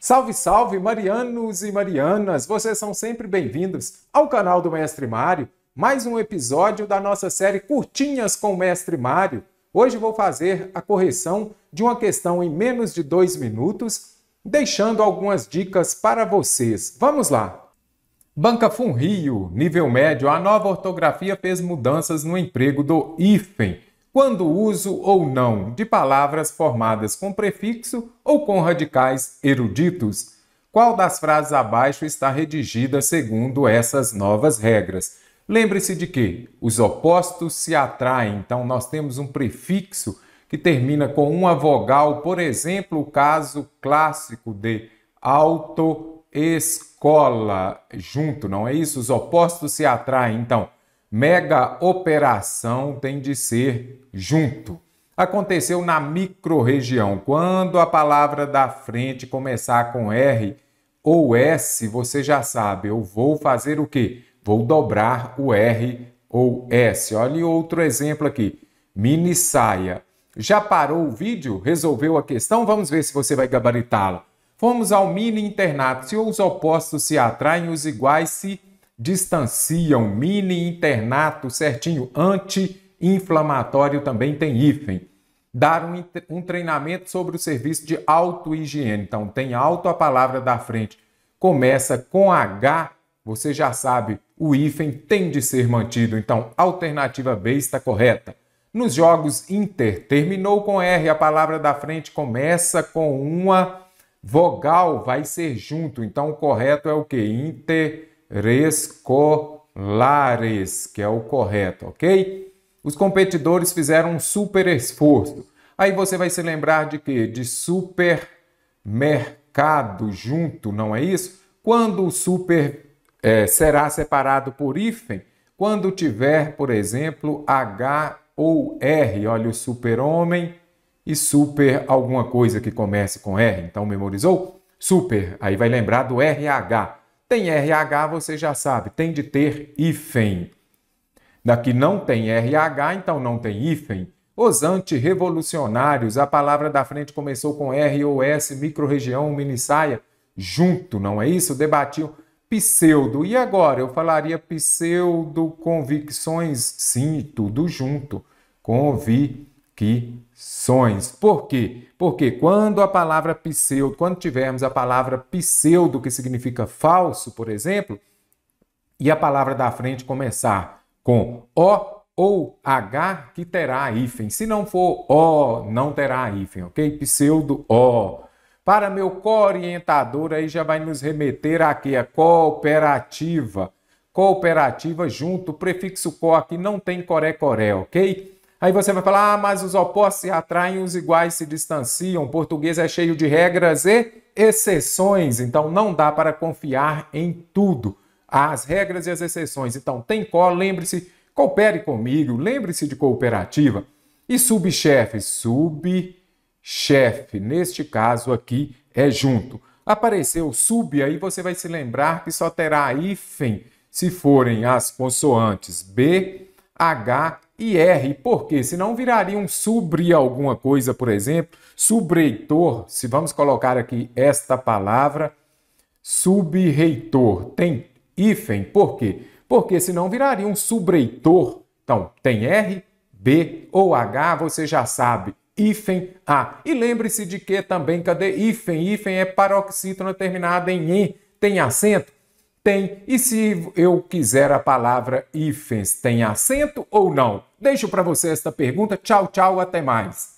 Salve, salve, marianos e marianas! Vocês são sempre bem-vindos ao canal do Mestre Mário, mais um episódio da nossa série Curtinhas com o Mestre Mário. Hoje vou fazer a correção de uma questão em menos de dois minutos, deixando algumas dicas para vocês. Vamos lá! Banca Funrio, nível médio, a nova ortografia fez mudanças no emprego do hífen quando o uso ou não de palavras formadas com prefixo ou com radicais eruditos. Qual das frases abaixo está redigida segundo essas novas regras? Lembre-se de que os opostos se atraem, então nós temos um prefixo que termina com uma vogal, por exemplo, o caso clássico de auto, escola, junto, não é isso? Os opostos se atraem, então mega operação tem de ser junto. Aconteceu na microrregião. Quando a palavra da frente começar com R ou S, você já sabe, eu vou fazer o quê? Vou dobrar o R ou S. Olha outro exemplo aqui. Mini saia. Já parou o vídeo? Resolveu a questão? Vamos ver se você vai gabaritá-la. Fomos ao mini internato. Se os opostos se atraem, os iguais se distanciam, mini internato certinho, anti-inflamatório também tem hífen. Dar um, um treinamento sobre o serviço de auto-higiene. Então, tem auto a palavra da frente. Começa com H, você já sabe, o hífen tem de ser mantido. Então, alternativa B está correta. Nos jogos Inter, terminou com R, a palavra da frente começa com uma vogal, vai ser junto. Então, o correto é o que? Inter rescolares, que é o correto, ok? Os competidores fizeram um super esforço. Aí você vai se lembrar de quê? De supermercado junto, não é isso? Quando o super é, será separado por hífen, quando tiver, por exemplo, H ou R. Olha, o super-homem e super alguma coisa que comece com R. Então, memorizou? Super. Aí vai lembrar do RH. Tem RH, você já sabe, tem de ter hífen. Daqui não tem RH, então não tem hífen. Os antirrevolucionários, a palavra da frente começou com R ou S, microrregião, minissaia, junto, não é isso? Debatiam pseudo. E agora? Eu falaria pseudo convicções, sim, tudo junto. Convi perseguições. Por quê? Porque quando a palavra pseudo, quando tivermos a palavra pseudo, que significa falso, por exemplo, e a palavra da frente começar com O ou H, que terá hífen. Se não for O, não terá hífen, ok? Pseudo O. Para meu co-orientador, aí já vai nos remeter aqui a cooperativa. Cooperativa junto, prefixo co aqui não tem coré-coré, ok? Aí você vai falar, ah, mas os opostos se atraem, os iguais se distanciam. O português é cheio de regras e exceções, então não dá para confiar em tudo. As regras e as exceções. Então, tem có, lembre-se, coopere comigo, lembre-se de cooperativa. E subchefe, subchefe, neste caso aqui é junto. Apareceu sub, aí você vai se lembrar que só terá hífen se forem as consoantes B, H IR, por quê? Senão viraria um sobre alguma coisa, por exemplo, subreitor, se vamos colocar aqui esta palavra, subreitor, tem hífen, por quê? Porque senão viraria um subreitor. Então, tem R, B ou H, você já sabe, hífen A. E lembre-se de que também, cadê hífen? Hífen é paroxítona terminada em I, tem acento, tem. E se eu quiser a palavra ifens, tem acento ou não? Deixo para você esta pergunta. Tchau, tchau, até mais.